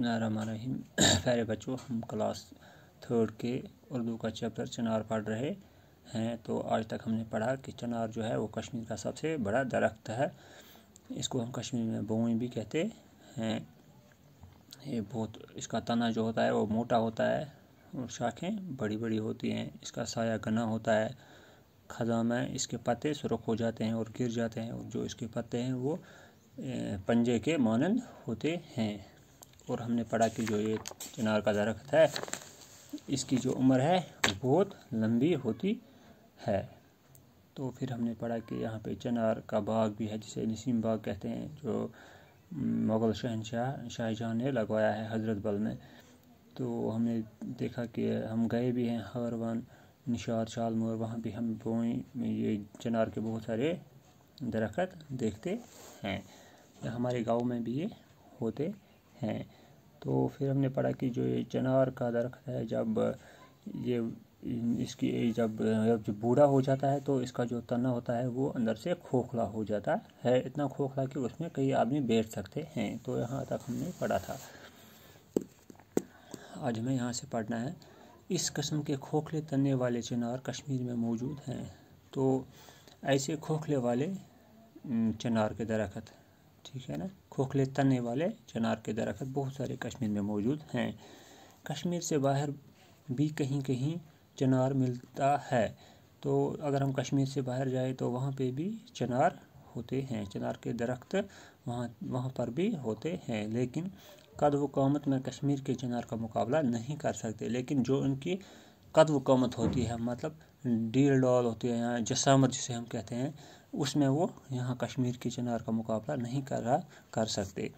बसमीम प्यारे बच्चों हम क्लास थर्ड के उर्दू का चैप्टर चनार पढ़ रहे हैं तो आज तक हमने पढ़ा कि चनार जो है वो कश्मीर का सबसे बड़ा दरख्त है इसको हम कश्मीर में बोई भी कहते हैं ये बहुत इसका तना जो होता है वो मोटा होता है और शाखें बड़ी बड़ी होती हैं इसका साया घना होता है खजा में इसके पत्ते सुरख हो जाते हैं और गिर जाते हैं और जो इसके पत्ते हैं वो पंजे के मानंद होते हैं और हमने पढ़ा कि जो ये चिनार का दरख्त है इसकी जो उम्र है बहुत लंबी होती है तो फिर हमने पढ़ा कि यहाँ पे चनार का बाग भी है जिसे नसीम बाग कहते हैं जो मुग़ल शहनशाह शाहजहाँ ने लगवाया है हज़रत बल में तो हमने देखा कि हम गए भी हैं हरवान निशात शालमोर वहाँ भी हम बोई ये चनार के बहुत सारे दरख्त देखते हैं हमारे गांव में भी ये होते हैं तो फिर हमने पढ़ा कि जो ये चनार का दरख्त है जब ये इसकी जब जब बूढ़ा हो जाता है तो इसका जो तना होता है वो अंदर से खोखला हो जाता है इतना खोखला कि उसमें कई आदमी बैठ सकते हैं तो यहाँ तक हमने पढ़ा था आज हमें यहाँ से पढ़ना है इस कस्म के खोखले तने वाले चनार कश्मीर में मौजूद हैं तो ऐसे खोखले वाले चनार के दरख्त ठीक है ना खोखले तने वाले चनार के दरख्त बहुत सारे कश्मीर में मौजूद हैं कश्मीर से बाहर भी कहीं कहीं चनार मिलता है तो अगर हम कश्मीर से बाहर जाए तो वहाँ पे भी चनार होते हैं चनार के दरख्त वहाँ वहाँ पर भी होते हैं लेकिन कद व कामत में कश्मीर के चनार का मुकाबला नहीं कर सकते लेकिन जो उनकी कद व कामत होती है मतलब डील डॉल होती है या जसामत जिसे हम कहते हैं उसमें वो यहाँ कश्मीर के चिनार का मुकाबला नहीं कर रहा कर सकते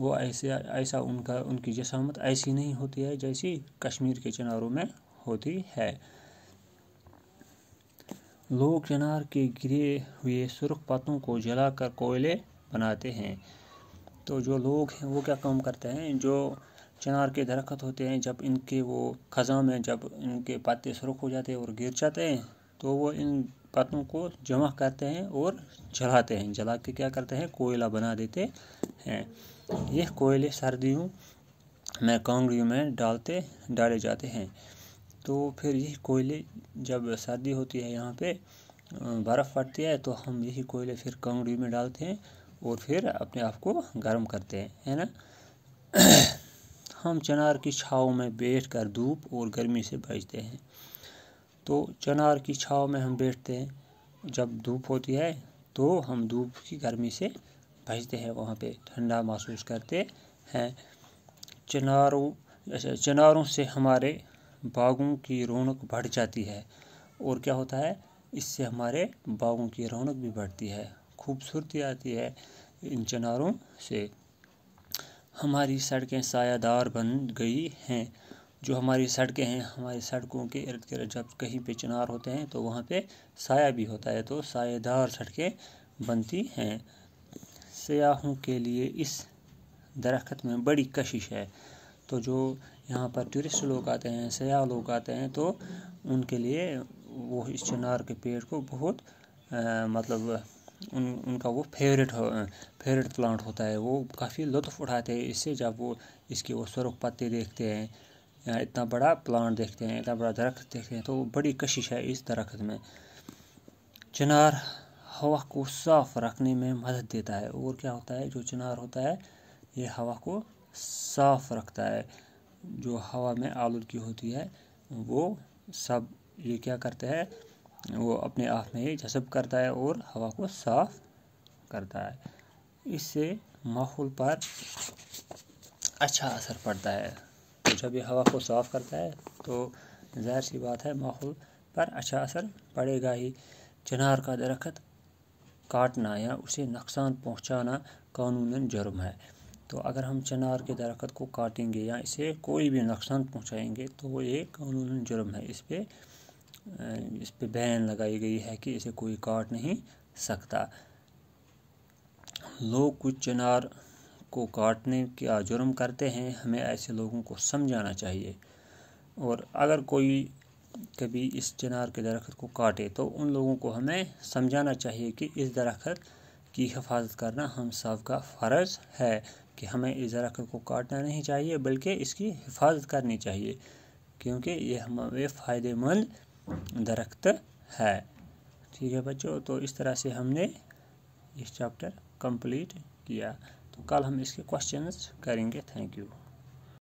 वो ऐसे ऐसा उनका उनकी जसामत ऐसी नहीं होती है जैसी कश्मीर के चिनारों में होती है लोग चिनार के गिरे हुए सुरख पत्तों को जलाकर कोयले बनाते हैं तो जो लोग हैं वो क्या काम करते हैं जो चिनार के दरख्त होते हैं जब इनके वो ख़ज़ा में जब इनके पत्ते सुरख हो जाते हैं और गिर जाते हैं तो वो इन पत्तों को जमा करते हैं और जलाते हैं जला के क्या करते हैं कोयला बना देते हैं यह कोयले सर्दियों में कांगड़ियों में डालते डाले जाते हैं तो फिर यही कोयले जब सर्दी होती है यहाँ पे बर्फ़ पड़ती है तो हम यही कोयले फिर कांगड़ी में डालते हैं और फिर अपने आप को गर्म करते हैं है ना हम चनार की छाव में बैठ कर धूप और गर्मी से बचते हैं तो चनार की छाव में हम बैठते हैं जब धूप होती है तो हम धूप की गर्मी से भजते हैं वहाँ पे ठंडा महसूस करते हैं चनारों चनारों से हमारे बागों की रौनक बढ़ जाती है और क्या होता है इससे हमारे बागों की रौनक भी बढ़ती है खूबसूरती आती है इन चनारों से हमारी सड़कें सायादार बन गई हैं जो हमारी सड़कें हैं हमारी सड़कों के इर्द गिर्द जब कहीं पे चिनार होते हैं तो वहाँ पे साया भी होता है तो सायेदार सड़कें बनती हैं सयाहों के लिए इस दरख्त में बड़ी कशिश है तो जो यहाँ पर टूरिस्ट लोग आते हैं सयाह लोग आते हैं तो उनके लिए वो इस चिनार के पेड़ को बहुत आ, मतलब उन उनका वो फेवरेट हो फेवरेट प्लांट होता है वो काफ़ी लुत्फ़ उठाते हैं इससे जब वो इसके वो सुरख पत्ते देखते हैं इतना बड़ा प्लांट देखते हैं इतना बड़ा दरख्त देखते हैं तो बड़ी कशिश है इस दरख्त में चिनार हवा को साफ़ रखने में मदद देता है और क्या होता है जो चिनार होता है ये हवा को साफ़ रखता है जो हवा में आलूदगी होती है वो सब ये क्या करते हैं वो अपने आप में ही जजब करता है और हवा को साफ़ करता है इससे माहौल पर अच्छा असर पड़ता है जब ये हवा को साफ़ करता है तो ज़ाहिर सी बात है माहौल पर अच्छा असर पड़ेगा ही चनार का दरख्त काटना या उसे नुकसान पहुंचाना कानून जुर्म है तो अगर हम चनार के दरख्त को काटेंगे या इसे कोई भी नुकसान पहुंचाएंगे तो ये कानून जुर्म है इस पर इस पर बैन लगाई गई है कि इसे कोई काट नहीं सकता लोग कुछ चनार को काटने का जुर्म करते हैं हमें ऐसे लोगों को समझाना चाहिए और अगर कोई कभी इस चिनार के दरख्त को काटे तो उन लोगों को हमें समझाना चाहिए कि इस दरख्त की हिफाजत करना हम सब का फ़र्ज़ है कि हमें इस दरख्त को काटना नहीं चाहिए बल्कि इसकी हिफाजत करनी चाहिए क्योंकि ये हमारे फ़ायदेमंद दरख्त है ठीक है बच्चों तो इस तरह से हमने इस चैप्टर कंप्लीट किया तो कल हम इसके क्वेश्चंस करेंगे थैंक यू